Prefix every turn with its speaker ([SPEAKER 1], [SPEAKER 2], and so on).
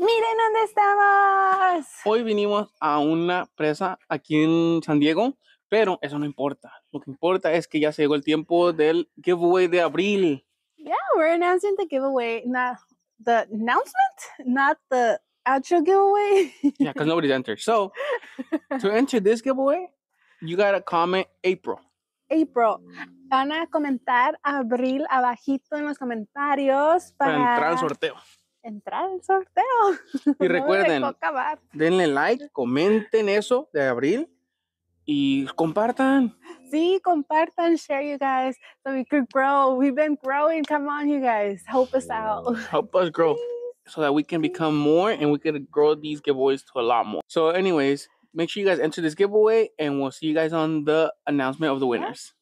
[SPEAKER 1] ¡Miren dónde estamos!
[SPEAKER 2] Hoy vinimos a una presa aquí en San Diego, pero eso no importa. Lo que importa es que ya se llegó el tiempo del giveaway de abril.
[SPEAKER 3] Yeah, we're announcing the giveaway, not the announcement, not
[SPEAKER 1] the actual giveaway.
[SPEAKER 4] yeah, because nobody's entered. So, to enter this giveaway,
[SPEAKER 5] you gotta comment April.
[SPEAKER 1] April. Van a comentar abril abajito en los comentarios para, para entrar al sorteo. entrar al sorteo.
[SPEAKER 6] Y recuerden, no denle like, comenten eso de abril y compartan.
[SPEAKER 7] Sí, compartan, share you guys so we could grow. We've been growing. Come on, you guys, help us out.
[SPEAKER 5] Help us grow so that we can become more and we can grow these giveaways to a lot more. So, anyways, make sure you guys enter this giveaway and we'll see you guys on the announcement of the winners. Yeah.